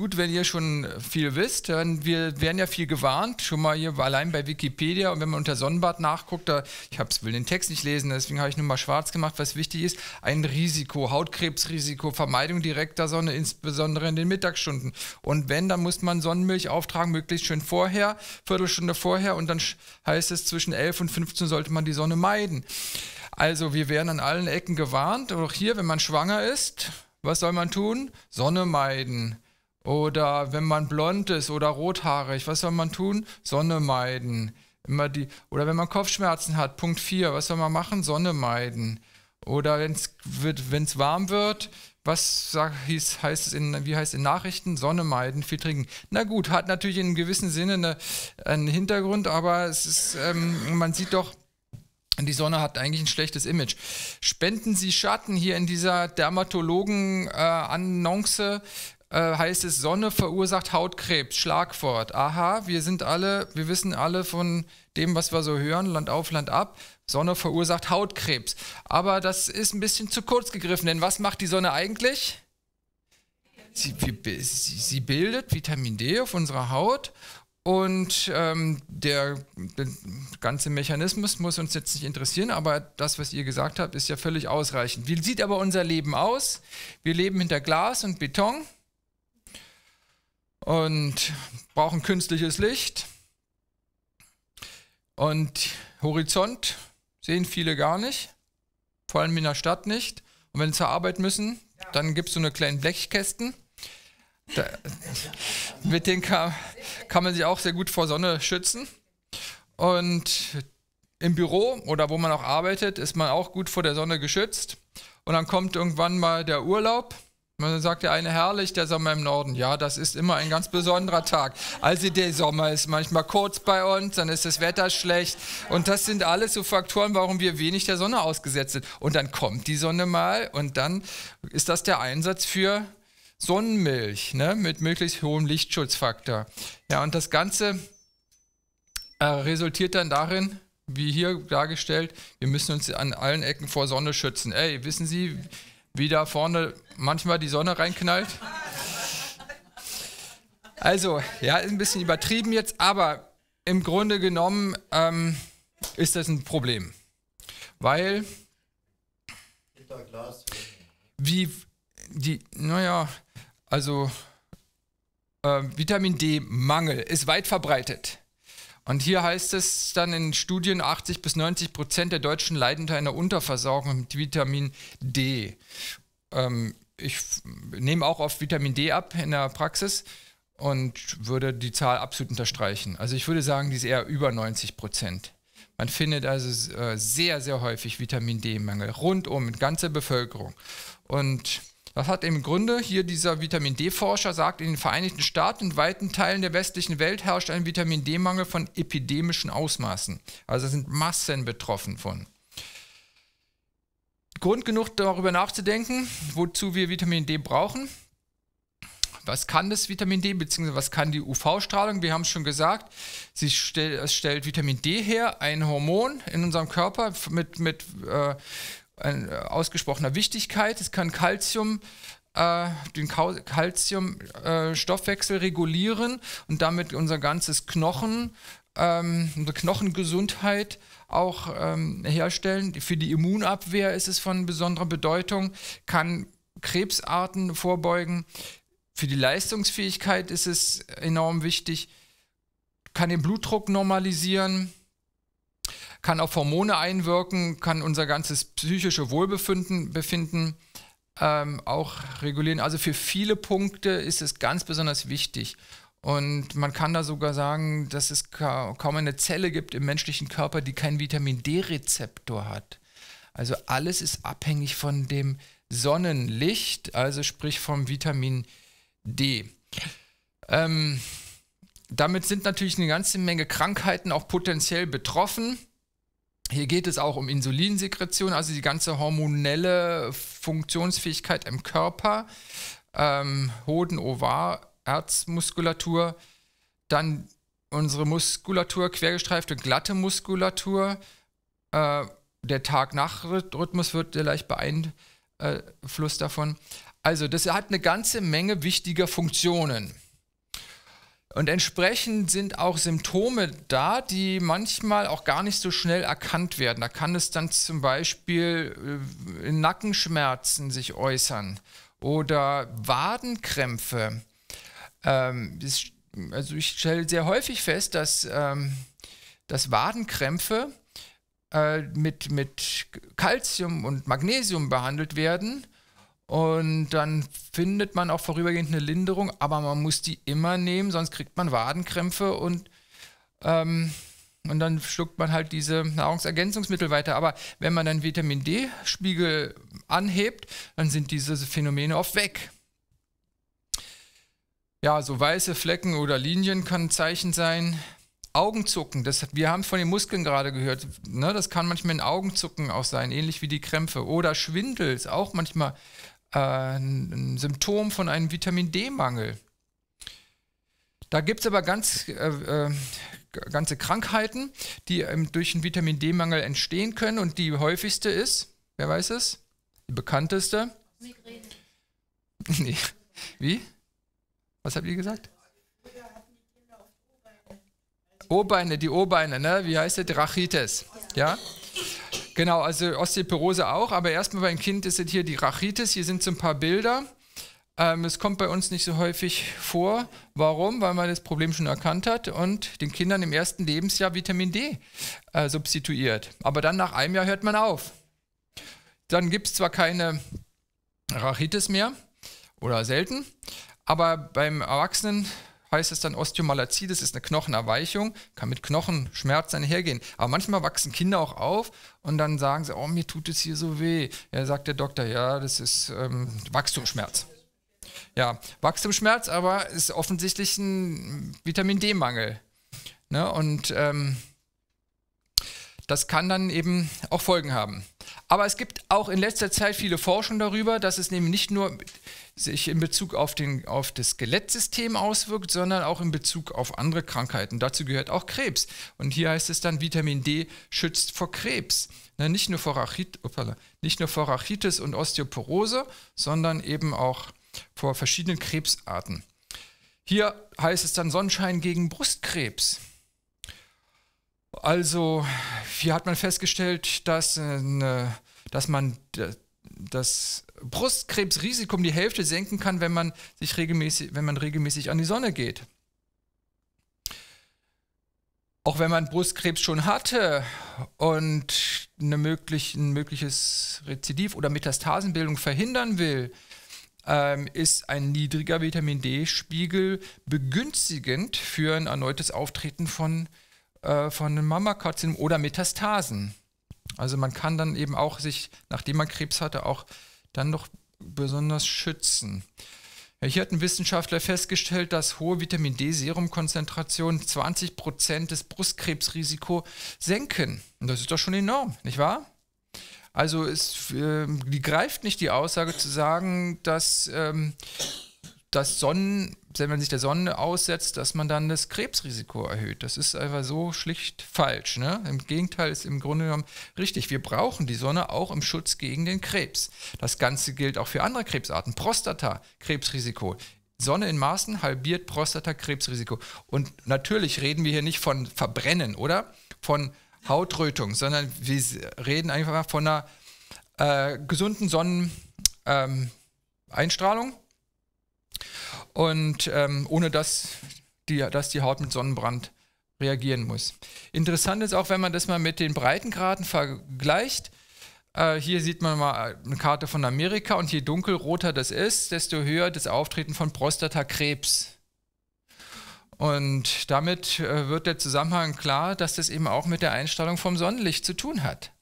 gut, wenn ihr schon viel wisst. Wir werden ja viel gewarnt, schon mal hier allein bei Wikipedia. Und wenn man unter Sonnenbad nachguckt, da, ich will den Text nicht lesen, deswegen habe ich nur mal schwarz gemacht, was wichtig ist. Ein Risiko, Hautkrebsrisiko, Vermeidung direkter Sonne, insbesondere in den Mittagsstunden. Und wenn, dann muss man Sonnenmilch auftragen, möglichst schön vorher, Viertelstunde vorher. Und dann heißt es, zwischen 11 und 15 sollte man die Sonne meiden. Also wir werden an allen Ecken gewarnt. Auch hier, wenn man schwanger ist, was soll man tun? Sonne meiden. Oder wenn man blond ist oder rothaarig, was soll man tun? Sonne meiden. Immer die, oder wenn man Kopfschmerzen hat, Punkt 4, was soll man machen? Sonne meiden. Oder wenn es warm wird, was sag, hieß, heißt es in, wie heißt in Nachrichten? Sonne meiden, viel trinken. Na gut, hat natürlich in gewissem Sinne eine, einen Hintergrund, aber es ist, ähm, man sieht doch, die Sonne hat eigentlich ein schlechtes Image. Spenden Sie Schatten hier in dieser Dermatologen-Annonce. Äh, äh, heißt es, Sonne verursacht Hautkrebs, Schlagwort. Aha, wir sind alle, wir wissen alle von dem, was wir so hören, Land auf, Land ab. Sonne verursacht Hautkrebs. Aber das ist ein bisschen zu kurz gegriffen, denn was macht die Sonne eigentlich? Sie, sie bildet Vitamin D auf unserer Haut und ähm, der, der, ganze Mechanismus muss uns jetzt nicht interessieren, aber das, was ihr gesagt habt, ist ja völlig ausreichend. Wie sieht aber unser Leben aus? Wir leben hinter Glas und Beton und brauchen künstliches Licht. Und Horizont sehen viele gar nicht, vor allem in der Stadt nicht. Und wenn sie zur Arbeit müssen, dann gibt es so eine kleine Blechkästen. Da, mit denen kann, kann man sich auch sehr gut vor Sonne schützen. Und im Büro oder wo man auch arbeitet, ist man auch gut vor der Sonne geschützt. Und dann kommt irgendwann mal der Urlaub man sagt der eine herrlich, der Sommer im Norden. Ja, das ist immer ein ganz besonderer Tag. Also der Sommer ist manchmal kurz bei uns, dann ist das Wetter schlecht. Und das sind alles so Faktoren, warum wir wenig der Sonne ausgesetzt sind. Und dann kommt die Sonne mal und dann ist das der Einsatz für Sonnenmilch ne? mit möglichst hohem Lichtschutzfaktor. Ja, und das Ganze äh, resultiert dann darin, wie hier dargestellt, wir müssen uns an allen Ecken vor Sonne schützen. Ey, wissen Sie, wie da vorne manchmal die Sonne reinknallt. Also, ja, ist ein bisschen übertrieben jetzt, aber im Grunde genommen ähm, ist das ein Problem. Weil wie die, naja, also äh, Vitamin D-Mangel ist weit verbreitet. Und hier heißt es dann in Studien, 80 bis 90 Prozent der Deutschen leiden unter einer Unterversorgung mit Vitamin D. Ähm, ich nehme auch oft Vitamin D ab in der Praxis und würde die Zahl absolut unterstreichen. Also ich würde sagen, die ist eher über 90 Prozent. Man findet also äh, sehr, sehr häufig Vitamin D-Mangel rundum, in ganzer Bevölkerung. Und das hat im Grunde, hier dieser Vitamin D-Forscher sagt, in den Vereinigten Staaten, in weiten Teilen der westlichen Welt herrscht ein Vitamin D-Mangel von epidemischen Ausmaßen. Also sind Massen betroffen von. Grund genug, darüber nachzudenken, wozu wir Vitamin D brauchen. Was kann das Vitamin D, bzw. was kann die UV-Strahlung? Wir haben es schon gesagt, sie stell, es stellt Vitamin D her, ein Hormon in unserem Körper mit, mit äh, äh, ausgesprochener Wichtigkeit. Es kann Calcium, äh, den Calciumstoffwechsel äh, regulieren und damit unser ganzes Knochen, ähm, unsere Knochengesundheit auch ähm, herstellen. Für die Immunabwehr ist es von besonderer Bedeutung, kann Krebsarten vorbeugen. Für die Leistungsfähigkeit ist es enorm wichtig, kann den Blutdruck normalisieren kann auf Hormone einwirken, kann unser ganzes psychische Wohlbefinden befinden, ähm, auch regulieren. Also für viele Punkte ist es ganz besonders wichtig. Und man kann da sogar sagen, dass es ka kaum eine Zelle gibt im menschlichen Körper, die keinen Vitamin D-Rezeptor hat. Also alles ist abhängig von dem Sonnenlicht, also sprich vom Vitamin D. Ähm, damit sind natürlich eine ganze Menge Krankheiten auch potenziell betroffen. Hier geht es auch um Insulinsekretion, also die ganze hormonelle Funktionsfähigkeit im Körper, ähm, Hoden, Ovar, Erzmuskulatur, dann unsere Muskulatur, quergestreifte, glatte Muskulatur. Äh, der tag nacht rhythmus wird leicht beeinflusst äh, davon. Also das hat eine ganze Menge wichtiger Funktionen. Und entsprechend sind auch Symptome da, die manchmal auch gar nicht so schnell erkannt werden. Da kann es dann zum Beispiel äh, in Nackenschmerzen sich äußern oder Wadenkrämpfe. Ähm, also ich stelle sehr häufig fest, dass, ähm, dass Wadenkrämpfe äh, mit, mit Calcium und Magnesium behandelt werden und dann findet man auch vorübergehend eine Linderung, aber man muss die immer nehmen, sonst kriegt man Wadenkrämpfe und, ähm, und dann schluckt man halt diese Nahrungsergänzungsmittel weiter. Aber wenn man dann Vitamin D-Spiegel anhebt, dann sind diese Phänomene oft weg. Ja, so weiße Flecken oder Linien kann ein Zeichen sein. Augenzucken, das, wir haben es von den Muskeln gerade gehört, ne, das kann manchmal ein Augenzucken auch sein, ähnlich wie die Krämpfe. Oder Schwindel ist auch manchmal äh, ein Symptom von einem Vitamin D-Mangel. Da gibt es aber ganz, äh, äh, ganze Krankheiten, die ähm, durch einen Vitamin D-Mangel entstehen können. Und die häufigste ist, wer weiß es? Die bekannteste? Migräne. nee. Wie? Was habt ihr gesagt? O-Beine, die Ohrbeine, ne? Wie heißt der? Drachitis. Ja? Genau, also Osteoporose auch, aber erstmal beim Kind ist es hier die Rachitis. Hier sind so ein paar Bilder. Ähm, es kommt bei uns nicht so häufig vor. Warum? Weil man das Problem schon erkannt hat und den Kindern im ersten Lebensjahr Vitamin D äh, substituiert. Aber dann nach einem Jahr hört man auf. Dann gibt es zwar keine Rachitis mehr oder selten, aber beim Erwachsenen heißt es dann Osteomalazie, das ist eine Knochenerweichung, kann mit Knochenschmerz einhergehen. Aber manchmal wachsen Kinder auch auf und dann sagen sie, oh, mir tut es hier so weh. Ja, sagt der Doktor, ja, das ist ähm, Wachstumsschmerz. Ja, Wachstumsschmerz aber ist offensichtlich ein Vitamin D-Mangel. Ne? Und ähm, das kann dann eben auch Folgen haben. Aber es gibt auch in letzter Zeit viele Forschungen darüber, dass es eben nicht nur sich in Bezug auf, den, auf das Skelettsystem auswirkt, sondern auch in Bezug auf andere Krankheiten. Dazu gehört auch Krebs. Und hier heißt es dann, Vitamin D schützt vor Krebs. Na, nicht, nur vor Rachit, opala, nicht nur vor Rachitis und Osteoporose, sondern eben auch vor verschiedenen Krebsarten. Hier heißt es dann Sonnenschein gegen Brustkrebs. Also hier hat man festgestellt, dass, äh, ne, dass man das Brustkrebsrisiko um die Hälfte senken kann, wenn man sich regelmäßig, wenn man regelmäßig an die Sonne geht. Auch wenn man Brustkrebs schon hatte und eine möglich, ein mögliches Rezidiv oder Metastasenbildung verhindern will, ähm, ist ein niedriger Vitamin D-Spiegel begünstigend für ein erneutes Auftreten von Krebs äh, von einem Mammakarzinom oder Metastasen. Also man kann dann eben auch sich, nachdem man Krebs hatte, auch dann noch besonders schützen. Ja, hier hat ein Wissenschaftler festgestellt, dass hohe Vitamin D-Serumkonzentrationen 20 des Brustkrebsrisiko senken. Und das ist doch schon enorm, nicht wahr? Also es, äh, die greift nicht die Aussage zu sagen, dass ähm, dass Sonnen, wenn man sich der Sonne aussetzt, dass man dann das Krebsrisiko erhöht. Das ist einfach so schlicht falsch. Ne? Im Gegenteil ist im Grunde genommen richtig. Wir brauchen die Sonne auch im Schutz gegen den Krebs. Das Ganze gilt auch für andere Krebsarten. Prostata-Krebsrisiko. Sonne in Maßen halbiert Prostata-Krebsrisiko. Und natürlich reden wir hier nicht von Verbrennen, oder? Von Hautrötung, sondern wir reden einfach von einer äh, gesunden Sonneneinstrahlung. Ähm, und ähm, ohne dass die, dass die Haut mit Sonnenbrand reagieren muss. Interessant ist auch, wenn man das mal mit den Breitengraden vergleicht. Äh, hier sieht man mal eine Karte von Amerika und je dunkelroter das ist, desto höher das Auftreten von Prostatakrebs. Und damit äh, wird der Zusammenhang klar, dass das eben auch mit der Einstrahlung vom Sonnenlicht zu tun hat.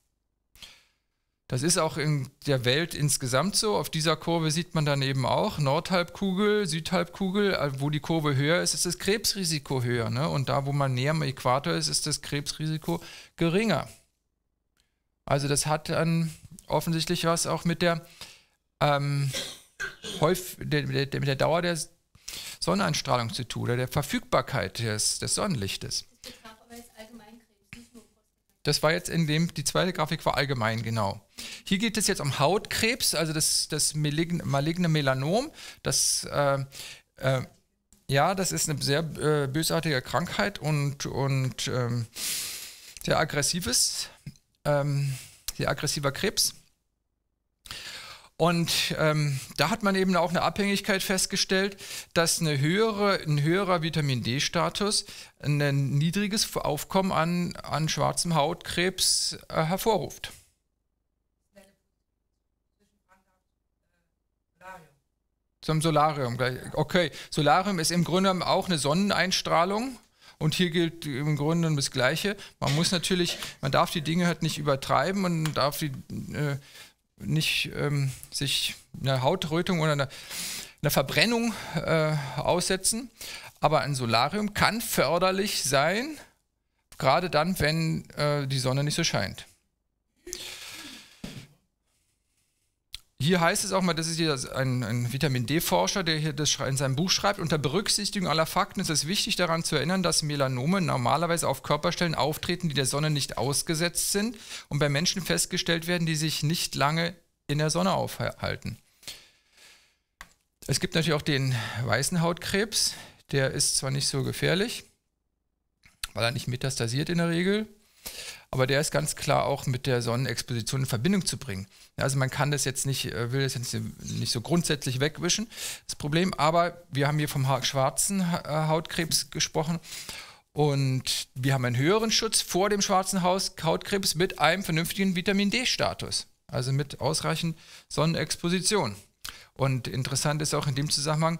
Das ist auch in der Welt insgesamt so. Auf dieser Kurve sieht man dann eben auch Nordhalbkugel, Südhalbkugel, äh, wo die Kurve höher ist, ist das Krebsrisiko höher. Ne? Und da, wo man näher am Äquator ist, ist das Krebsrisiko geringer. Also das hat dann offensichtlich was auch mit der, ähm, häufig, der, der, mit der Dauer der Sonneneinstrahlung zu tun oder der Verfügbarkeit des, des Sonnenlichtes. Das war jetzt in dem, die zweite Grafik war allgemein, genau. Hier geht es jetzt um Hautkrebs, also das, das maligne, maligne Melanom. Das, äh, äh, ja, das ist eine sehr äh, bösartige Krankheit und, und ähm, sehr aggressives, ähm, sehr aggressiver Krebs. Und ähm, da hat man eben auch eine Abhängigkeit festgestellt, dass eine höhere, ein höherer Vitamin D-Status ein niedriges Aufkommen an, an schwarzem Hautkrebs äh, hervorruft. Zum Solarium. Okay, Solarium ist im Grunde auch eine Sonneneinstrahlung. Und hier gilt im Grunde das Gleiche. Man muss natürlich, man darf die Dinge halt nicht übertreiben und darf die. Äh, nicht ähm, sich einer Hautrötung oder einer, einer Verbrennung äh, aussetzen. Aber ein Solarium kann förderlich sein, gerade dann, wenn äh, die Sonne nicht so scheint. Hier heißt es auch mal, das ist hier ein, ein Vitamin D-Forscher, der hier das in seinem Buch schreibt, unter Berücksichtigung aller Fakten ist es wichtig daran zu erinnern, dass Melanome normalerweise auf Körperstellen auftreten, die der Sonne nicht ausgesetzt sind und bei Menschen festgestellt werden, die sich nicht lange in der Sonne aufhalten. Es gibt natürlich auch den weißen Hautkrebs, der ist zwar nicht so gefährlich, weil er nicht metastasiert in der Regel, aber der ist ganz klar auch mit der Sonnenexposition in Verbindung zu bringen. Also man kann das jetzt nicht, äh, will das jetzt nicht so grundsätzlich wegwischen, das Problem, aber wir haben hier vom schwarzen äh, Hautkrebs gesprochen und wir haben einen höheren Schutz vor dem schwarzen Hautkrebs mit einem vernünftigen Vitamin D-Status, also mit ausreichend Sonnenexposition. Und interessant ist auch in dem Zusammenhang,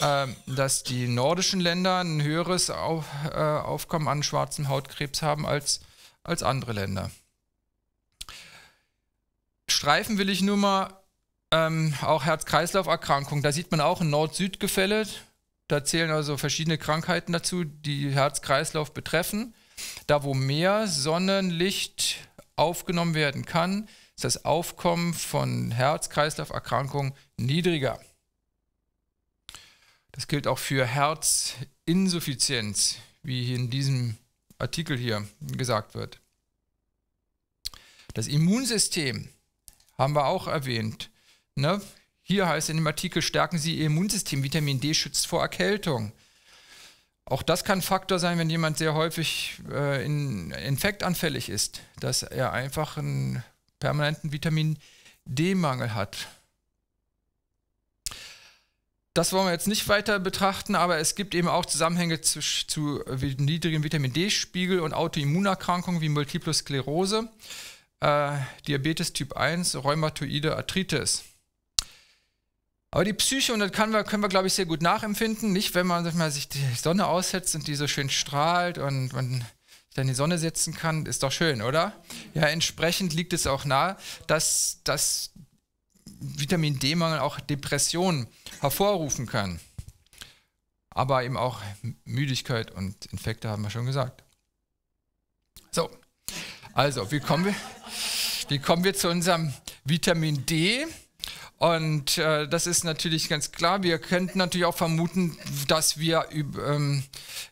ähm, dass die nordischen Länder ein höheres äh, Aufkommen an schwarzem Hautkrebs haben als als andere Länder. Streifen will ich nur mal ähm, auch Herz-Kreislauf-Erkrankungen. Da sieht man auch ein Nord-Süd-Gefälle. Da zählen also verschiedene Krankheiten dazu, die Herz-Kreislauf betreffen. Da, wo mehr Sonnenlicht aufgenommen werden kann, ist das Aufkommen von Herz-Kreislauf-Erkrankungen niedriger. Das gilt auch für Herzinsuffizienz, wie in diesem Artikel hier gesagt wird. Das Immunsystem haben wir auch erwähnt. Ne? Hier heißt in dem Artikel, stärken Sie Ihr Immunsystem. Vitamin D schützt vor Erkältung. Auch das kann Faktor sein, wenn jemand sehr häufig äh, in, infektanfällig ist, dass er einfach einen permanenten Vitamin D-Mangel hat. Das wollen wir jetzt nicht weiter betrachten, aber es gibt eben auch Zusammenhänge zu, zu äh, niedrigem Vitamin D-Spiegel und Autoimmunerkrankungen wie Multiple Sklerose, äh, Diabetes Typ 1, Rheumatoide Arthritis. Aber die Psyche, und das wir, können wir, glaube ich, sehr gut nachempfinden, nicht wenn man mal, sich die Sonne aussetzt und die so schön strahlt und man sich dann in die Sonne setzen kann, ist doch schön, oder? Ja, entsprechend liegt es auch nahe, dass das Vitamin D-Mangel auch Depressionen hervorrufen kann. Aber eben auch Müdigkeit und Infekte haben wir schon gesagt. So, also, wie kommen wir, wie kommen wir zu unserem Vitamin D? Und äh, das ist natürlich ganz klar. Wir könnten natürlich auch vermuten, dass wir, ähm,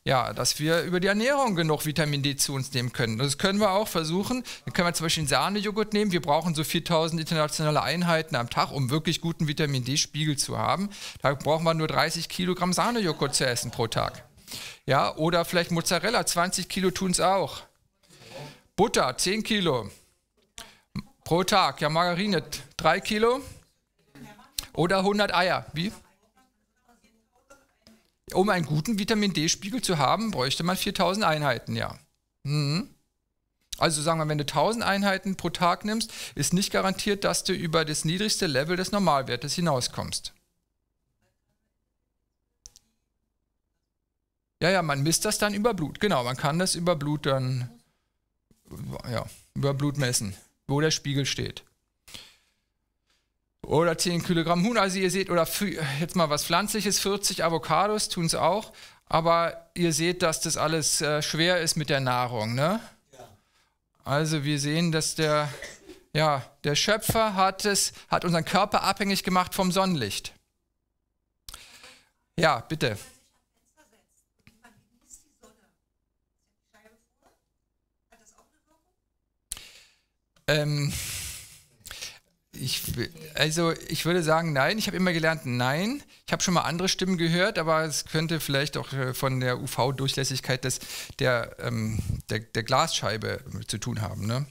ja, dass wir über die Ernährung genug Vitamin D zu uns nehmen können. Das können wir auch versuchen. Dann können wir zum Beispiel einen Sahnejoghurt nehmen. Wir brauchen so 4000 internationale Einheiten am Tag, um wirklich guten Vitamin D-Spiegel zu haben. Da brauchen wir nur 30 Kilogramm Sahnejoghurt zu essen pro Tag. Ja, oder vielleicht Mozzarella, 20 Kilo tun es auch. Butter, 10 Kilo pro Tag. Ja, Margarine, 3 Kilo. Oder 100 Eier. Wie? Um einen guten Vitamin D-Spiegel zu haben, bräuchte man 4000 Einheiten, ja. Mhm. Also sagen wir, wenn du 1000 Einheiten pro Tag nimmst, ist nicht garantiert, dass du über das niedrigste Level des Normalwertes hinauskommst. Ja, ja, man misst das dann über Blut. Genau, man kann das über Blut dann, ja, über Blut messen, wo der Spiegel steht oder 10 Kilogramm Huhn. Also ihr seht, oder jetzt mal was Pflanzliches, 40 Avocados tun es auch. Aber ihr seht, dass das alles äh, schwer ist mit der Nahrung. Ne? Also wir sehen, dass der, ja, der Schöpfer hat, es, hat unseren Körper abhängig gemacht vom Sonnenlicht. Ja, bitte. Ähm, ich, also ich würde sagen, nein. Ich habe immer gelernt, nein. Ich habe schon mal andere Stimmen gehört, aber es könnte vielleicht auch äh, von der UV-Durchlässigkeit der, ähm, der, der, Glasscheibe äh, zu tun haben. Ne?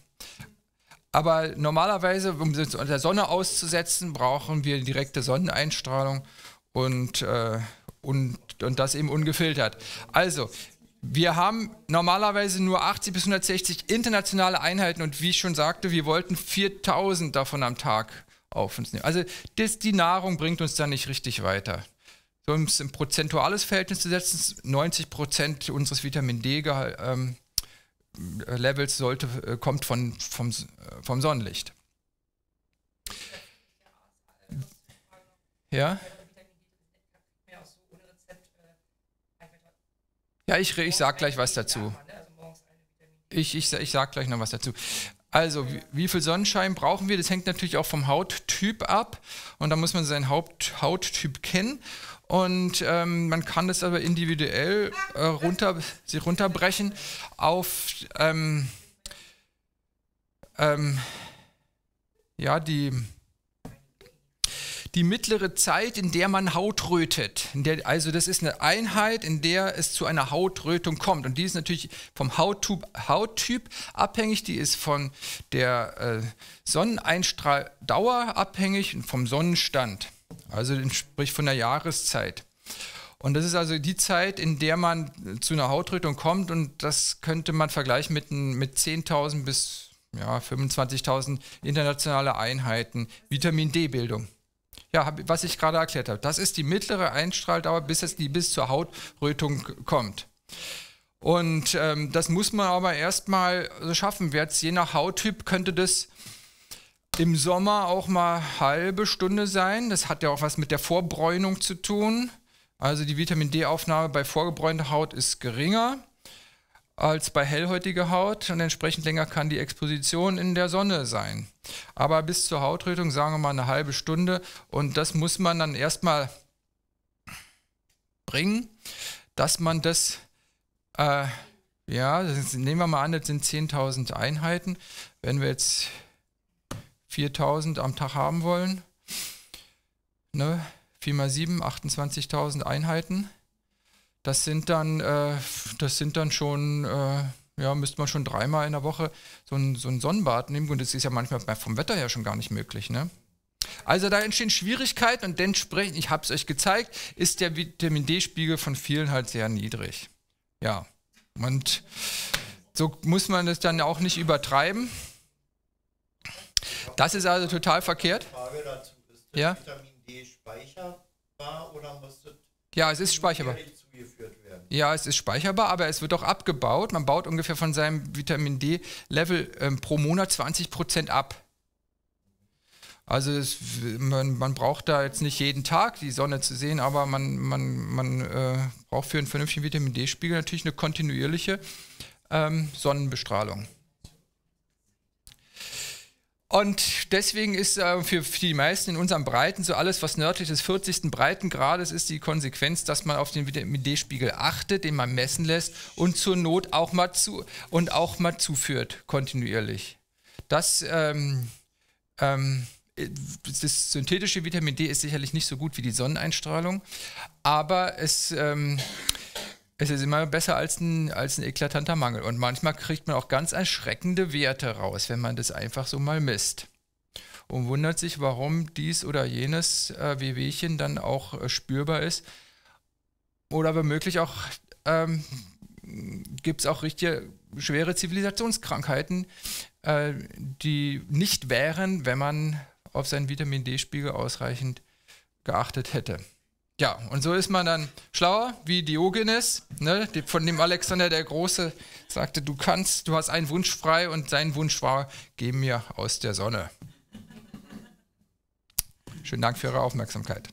Aber normalerweise, um uns der Sonne auszusetzen, brauchen wir direkte Sonneneinstrahlung und, äh, und, und das eben ungefiltert. Also, wir haben normalerweise nur 80 bis 160 internationale Einheiten und wie ich schon sagte, wir wollten 4000 davon am Tag auf uns nehmen. Also das, die Nahrung bringt uns da nicht richtig weiter. So, um es im prozentuales Verhältnis zu setzen, 90 Prozent unseres Vitamin D-Levels ähm, sollte, äh, kommt von, vom, äh, vom Sonnenlicht. Ja? Ja, ich, ich sag gleich was dazu. Ich, ich, ich sag gleich noch was dazu. Also, wie, wie, viel Sonnenschein brauchen wir? Das hängt natürlich auch vom Hauttyp ab. Und da muss man seinen Haupt, Hauttyp kennen. Und ähm, man kann das aber individuell äh, runter, sich runterbrechen auf ähm, ähm, ja, die die mittlere Zeit, in der man Haut rötet. Der, also das ist eine Einheit, in der es zu einer Hautrötung kommt. Und die ist natürlich vom Hauttyp, Hauttyp abhängig, die ist von der äh, Sonneneinstrahldauer abhängig und vom Sonnenstand. Also sprich von der Jahreszeit. Und das ist also die Zeit, in der man zu einer Hautrötung kommt und das könnte man vergleichen mit, mit 10.000 bis ja, 25.000 internationale Einheiten Vitamin D-Bildung ja, was ich gerade erklärt habe. Das ist die mittlere Einstrahldauer, bis es die bis zur Hautrötung kommt. Und ähm, das muss man aber erstmal so schaffen. Jetzt, je nach Hauttyp könnte das im Sommer auch mal halbe Stunde sein. Das hat ja auch was mit der Vorbräunung zu tun. Also die Vitamin D-Aufnahme bei vorgebräunter Haut ist geringer als bei hellhäutiger Haut und entsprechend länger kann die Exposition in der Sonne sein. Aber bis zur Hautrötung sagen wir mal eine halbe Stunde und das muss man dann erstmal bringen, dass man das, äh, ja, das nehmen wir mal an, das sind 10.000 Einheiten. Wenn wir jetzt 4.000 am Tag haben wollen, ne, 4 mal 7, 28.000 Einheiten das sind dann, äh, das sind dann schon, äh, ja, müsste man schon dreimal in der Woche so ein, so ein Sonnenbad nehmen. Und das ist ja manchmal vom Wetter her schon gar nicht möglich, ne? Also da entstehen Schwierigkeiten und dementsprechend, ich habe es euch gezeigt, ist der Vitamin D-Spiegel von vielen halt sehr niedrig. Ja, und so muss man das dann auch nicht übertreiben. Das ist also total verkehrt. Frage dazu, ist das ja? Vitamin D speicherbar oder muss das Ja, es ist speicherbar. Ja, es ist speicherbar, aber es wird auch abgebaut. Man baut ungefähr von seinem Vitamin D-Level ähm, pro Monat 20 Prozent ab. Also es, man, man, braucht da jetzt nicht jeden Tag die Sonne zu sehen, aber man, man, man äh, braucht für einen vernünftigen Vitamin D-Spiegel natürlich eine kontinuierliche ähm, Sonnenbestrahlung. Und deswegen ist äh, für, für die meisten in unseren Breiten so alles, was nördlich des 40. Breitengrades ist, die Konsequenz, dass man auf den Vitamin D-Spiegel achtet, den man messen lässt und zur Not auch mal zu und auch mal zuführt kontinuierlich. Das, ähm, ähm, das synthetische Vitamin D ist sicherlich nicht so gut wie die Sonneneinstrahlung, aber es ähm, es ist immer besser als ein, als ein eklatanter Mangel. Und manchmal kriegt man auch ganz erschreckende Werte raus, wenn man das einfach so mal misst. Und wundert sich, warum dies oder jenes äh, Wehwehchen dann auch äh, spürbar ist. Oder womöglich auch ähm, gibt es auch richtige schwere Zivilisationskrankheiten, äh, die nicht wären, wenn man auf seinen Vitamin D-Spiegel ausreichend geachtet hätte. Ja, und so ist man dann schlauer wie Diogenes, ne, von dem Alexander der Große sagte, du kannst, du hast einen Wunsch frei und sein Wunsch war, geh mir aus der Sonne. Schönen Dank für Ihre Aufmerksamkeit.